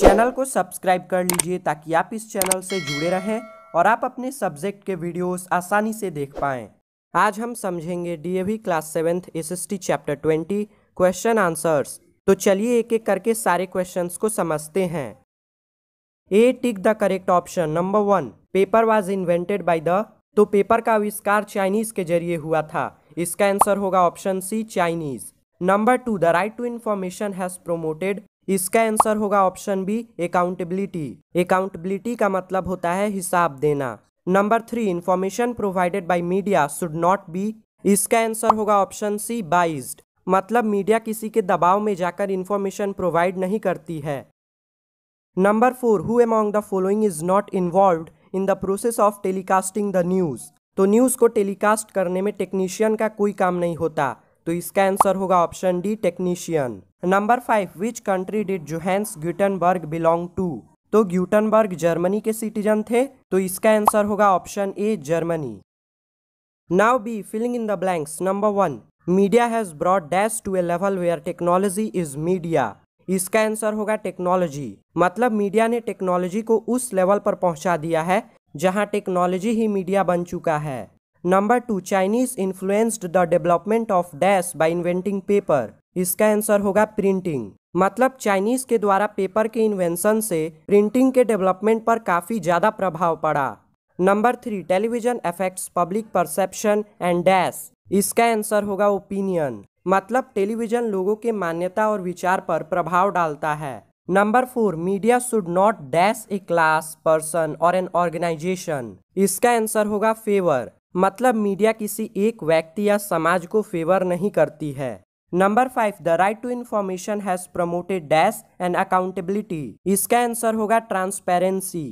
Channel को subscribe कर लीजिए ताकि आप इस चैनल से जुड़े रहें और आप अपने सब्जेक्ट के वीडियोस आसानी से देख पाएं आज हम समझेंगे the class seventh SST chapter twenty question answers तो चलिए एक एक करके सारे क्वेश्चन को समझते हैं A tick the correct option number one paper was invented by the तो पेपर का आविष्कार चाइनीज के जरिए हुआ था इसका आंसर होगा option C Chinese number two the right to information has promoted इसका आंसर होगा ऑप्शन बी अकाउंटेबिलिटी अकाउंटेबिलिटी का मतलब होता है हिसाब देना number three information provided by media should not be इसका आंसर होगा ऑप्शन सी बाइज्ड मतलब मीडिया किसी के दबाव में जाकर इंफॉर्मेशन प्रोवाइड नहीं करती है number four who among the following is not involve in the process of telecasting the news तो न्यूज़ को टेलीकास्ट करने में टेक्नीशियन का कोई काम नहीं होता तो इसका आंसर होगा option D technician number five which country did Johannes Gutenberg belong to तो ग्यूटनबर्ग जर्मनी के सिटीजन थे तो इसका आंसर होगा option A Germany now B filling in the blanks number one media has brought dash to a level where technology is media इसका answer होगा technology मतलब media ने टेक्नोलॉजी को उस लेवल पर पहुंचा दिया है जहां टेक्नोलॉजी ही मीडिया बन चुका है number two Chinese influenced the development of dash by inventing paper इसका आंसर होगा प्रिंटिंग मतलब चाइनीज के द्वारा पेपर के इन्वेंशन से प्रिंटिंग के डेवलपमेंट पर काफ़ी ज़्यादा प्रभाव पड़ा number three television affects public perception and dash इसका आंसर होगा ओपिनियन मतलब टेलीविजन लोगों के मान्यता और विचार पर प्रभाव डालता है number four media should not dash a class person और एन ऑर्गेनाइजेशन इसका आंसर होगा फेवर मतलब मीडिया किसी एक व्यक्ति या समाज को फेवर नहीं करती है number five the right to information has promoted dash and accountability इसका आंसर होगा transparency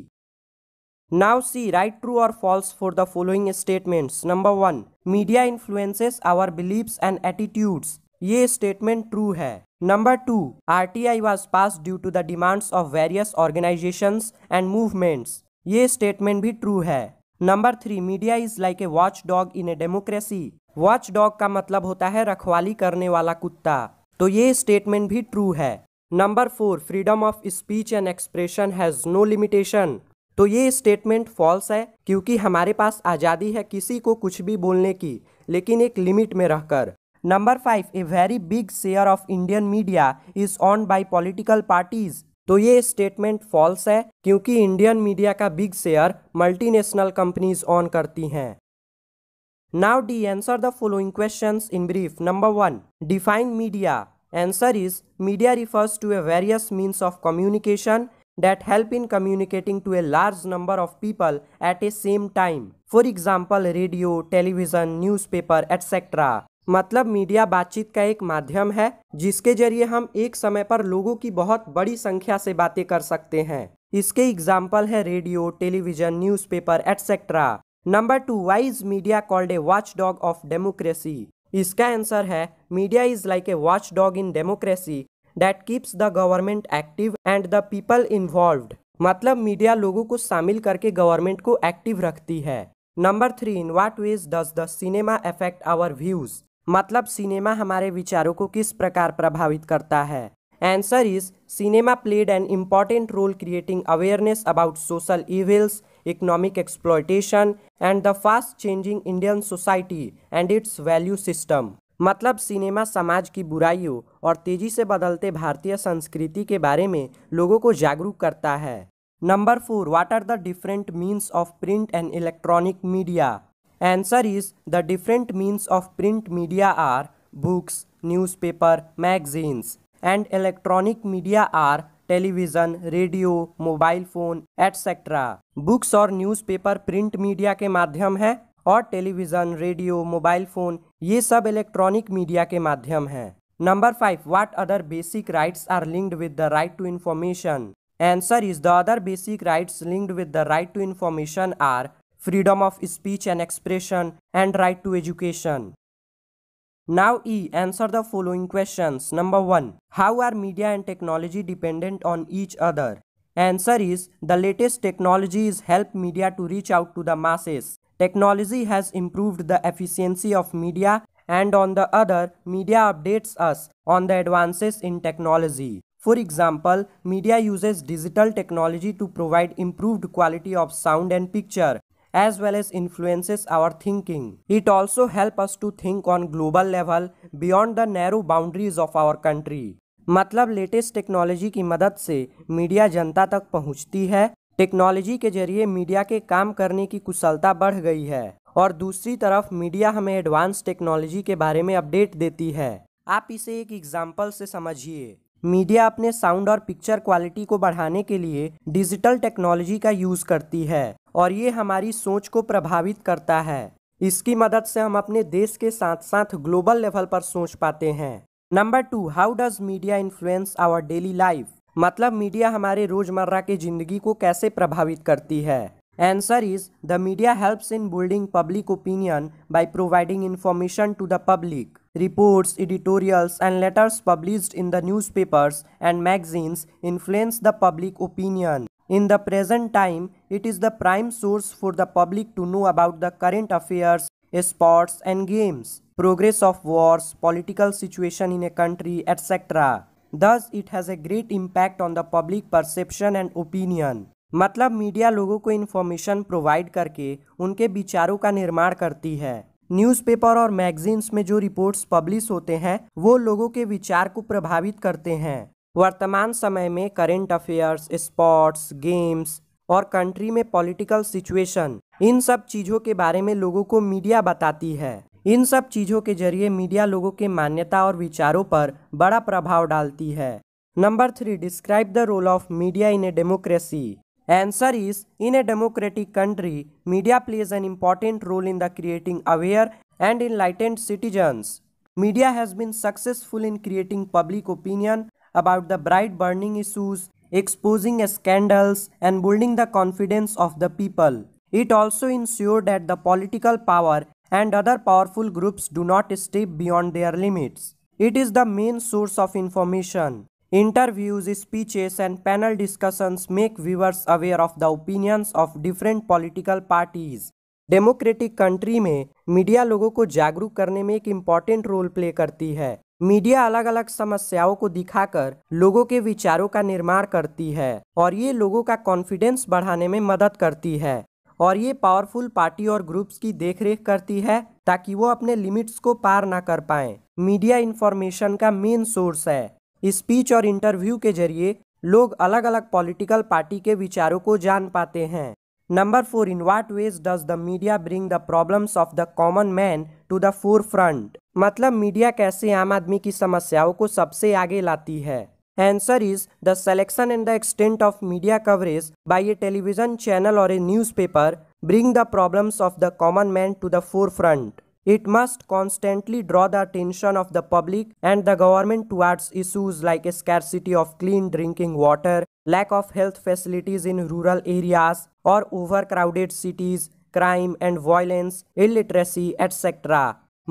now C right true और false for the following statements number one media influences our beliefs and attitudes ये statement true है number two R T I was pass due to the demands of various organisations and movements ये statement भी true है number three media is like a watchdog in a democracy watchdog का मतलब होता है रखवाली करने वाला कुत्ता तो ये स्टेटमेंट भी ट्रू है number four freedom of speech and expression has no limitation तो ये स्टेटमेंट फॉल्स है क्योंकि हमारे पास आज़ादी है किसी को कुछ भी बोलने की लेकिन एक लिमिट में रहकर number five a very big share of Indian media is owned by political parties तो ये स्टेटमेंट फॉल्स है क्योंकि इंडियन मीडिया का big share multinational companies own करती हैं now D answer the following question in brief number one define media answer is media refers to a various means of communication that help in communicating to a large number of people at a same time for example radio television newspaper etcetera मतलब media बातचीत का एक माध्यम है जिसके जरिए हम एक समय पर लोगों की बहुत बड़ी संख्या से बातें कर सकते हैं इसके एग्जाम्पल है radio television newspaper etcetera number two why's media called a watchdog of democracy इसका आंसर है media is like a watchdog in democracy that keeps the government active and the people involve मतलब media लोगों को शामिल करके government को active रखती है number three in what ways does the cinema affect our views मतलब cinema हमारे विचारों को किस प्रकार प्रभावित करता है answer is cinema played an important role creating awareness about social evils economic exploitation and the fast changing Indian society and its value system मतलब सिनेमा समाज की बुराइयों और तेजी से बदलते भारतीय संस्कृति के बारे में लोगों को जागरूक करता है number four what are the different means of print and electronic media is the different different of print media are books newspaper magazines and electronic media are television radio mobile phone etcetera books और newspaper print media के माध्यम है और television radio mobile phone ये सब electronic media के माध्यम है number five what other basic rights are linked with the right to information answer is the other basic rights linked with the right to information are freedom of speech and expression, and right to education. Now E, answer the following questions. Number 1. How are media and technology dependent on each other? Answer is, the latest technologies help media to reach out to the masses. Technology has improved the efficiency of media and on the other, media updates us on the advances in technology. For example, media uses digital technology to provide improved quality of sound and picture as well as influences our thinking. It also help us to think on global level beyond the narrow boundaries of our country. मतलब latest technology की मदद से media जनता तक पहुंचती है technology के जरिए मीडिया के काम करने की कुशलता बढ़ गई है और दूसरी तरफ मीडिया हमें एडवांस टेक्नोलॉजी के बारे में अपडेट देती है आप इसे एक एग्जांपल से समझिए मीडिया अपने साउंड और पिक्चर क्वालिटी को बढ़ाने के लिए डिजिटल टेक्नोलॉजी का यूज़ करती है और ये हमारी सोच को प्रभावित करता है इसकी मदद से हम अपने देश के साथ साथ ग्लोबल लेवल पर सोच पाते हैं number two how does media influence our daily life मतलब मीडिया हमारे रोज़मर्रा की ज़िंदगी को कैसे प्रभावित करती है Answer is the media helps in building public opinion by providing information to the public. Reports, editorials, and letters published in the newspapers and magazines influence the public opinion. In the present time, it is the prime source for the public to know about the current affairs, sports, and games, progress of wars, political situation in a country, etc. Thus, it has a great impact on the public perception and opinion. मतलब media लोगों को information provide करके उनके विचारों का निर्माण करती है न्यूज़पेपर और मैगजीन्स में जो रिपोर्ट्स पब्लिश होते हैं वो लोगों के विचार को प्रभावित करते हैं वर्तमान समय में करेंट अफेयर्स स्पोर्ट्स गेम्स और कंट्री में पॉलिटिकल सिचुएशन इन सब चीज़ों के बारे में लोगों को मीडिया बताती है इन सब चीज़ों के जरिए मीडिया लोगों के मान्यता और विचारों पर बड़ा प्रभाव डालती है number three describe the role of media in a democracy Answer is in a democratic country, media plays an important role in the creating aware and enlightened citizens. Media has been successful in creating public opinion about the bright burning issues, exposing scandals and building the confidence of the people. It also ensured that the political power and other powerful groups do not step beyond their limits. It is the main source of information. Interviews, speeches, and panel discussions make viewers aware of the opinions of different political parties. Democratic country में media लोगों को जागरूक करने में एक important role play करती है media अलग अलग समस्याओं को दिखाकर लोगों के विचारों का निर्माण करती है और ये लोगों का कॉन्फिडेंस बढ़ाने में मदद करती है और ये पावरफुल पार्टी और ग्रुप्स की देखरेख करती है ताकि वो अपने लिमिट्स को पार ना कर पाए मीडिया इन्फॉर्मेशन का मेन सोर्स है स्पीच और इंटरव्यू के जरिए लोग अलग अलग पॉलिटिकल पार्टी के विचारों को जान पाते हैं number four in what ways does the media bring the problems of the common man to the forefront मतलब मीडिया कैसे आम आदमी की समस्याओं को सबसे आगे लाती है answer is the selection and the extent of media coverage by a television channel और a newspaper bring the problems of the common man to the forefront It must constantly draw the attention of the public and the government towards issues like a scarcity of clean drinking water, lack of health facilities in rural areas or overcrowded cities, crime and violence, illiteracy, etc.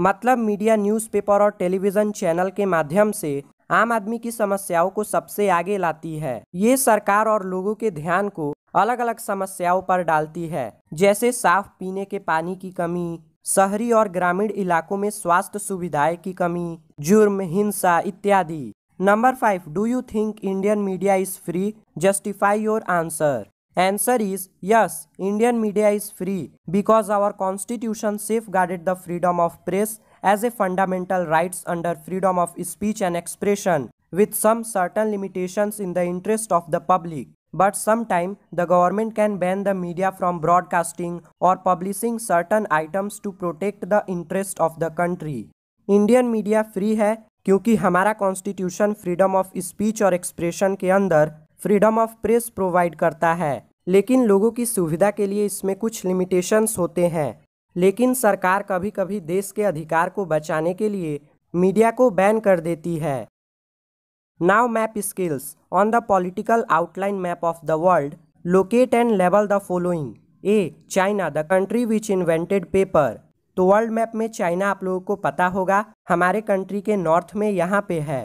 मतलब media newspaper और television channel के माध्यम से आम आदमी की समस्याओं को सबसे आगे लाती है ये सरकार और लोगों के ध्यान को अलग अलग समस्याओं पर डालती है जैसे साफ पीने के पानी की कमी शहरी और ग्रामीण इलाकों में स्वास्थ्य सुविधाएं की कमी जुर्म हिंसा इत्यादि number five do you think Indian media is free justify your answer answer is yes Indian media is free because our constitution safeguarded the freedom of press as a fundamental right under freedom of speech and expression with some certain limitation in the interest of the public but sometime the government can ban the media from broadcasting और publishing certain items to protect the interest of the country Indian media free है क्योंकि हमारा constitution freedom of speech और expression के अंदर freedom of press provide करता है लेकिन लोगों की सुविधा के लिए इसमें कुछ लिमिटेशंस होते हैं लेकिन सरकार कभी कभी देश के अधिकार को बचाने के लिए मीडिया को बैन कर देती है Now map skills. On the political outline map of the world, locate and label the following. A. China, the country which invented paper. तो वर्ल्ड मैप में चाइना आप लोगों को पता होगा हमारे कंट्री के नॉर्थ में यहाँ पे है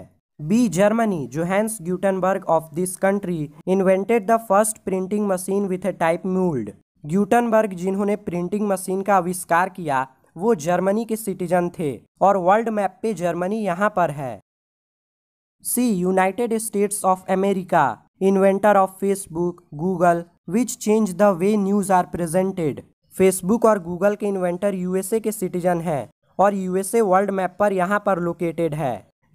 B Germany Johannes Gutenberg of this country invented the first printing machine with a type mould Gutenberg जिन्होंने प्रिंटिंग मशीन का आविष्कार किया वो जर्मनी के सिटीजन थे और वर्ल्ड मैप पे जर्मनी यहाँ पर है C United States of America inventor of Facebook Google which change the way news are presented Facebook और गूगल के इन्वेंटर यूएसए के सिटीजन हैं और यूएसए वर्ल्ड मैप पर यहाँ पर लोकेटेड है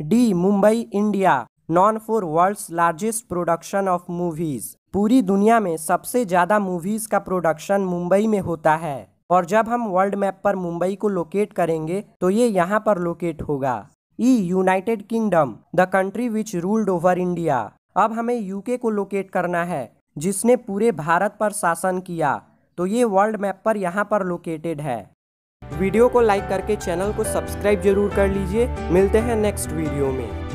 D Mumbai India known for world's largest production of movies पूरी दुनिया में सबसे ज़्यादा मूवीज का प्रोडक्शन मुंबई में होता है और जब हम वर्ल्ड मैप पर मुंबई को लोकेट करेंगे तो ये यहाँ पर लोकेट होगा E United Kingdom the country which ruled over India अब हमें यूके को लोकेट करना है जिसने पूरे भारत पर शासन किया तो ये वर्ल्ड मैप पर यहाँ पर लोकेटेड है वीडियो को लाइक करके चैनल को सब्सक्राइब जरूर कर लीजिए मिलते हैं नेक्स्ट वीडियो में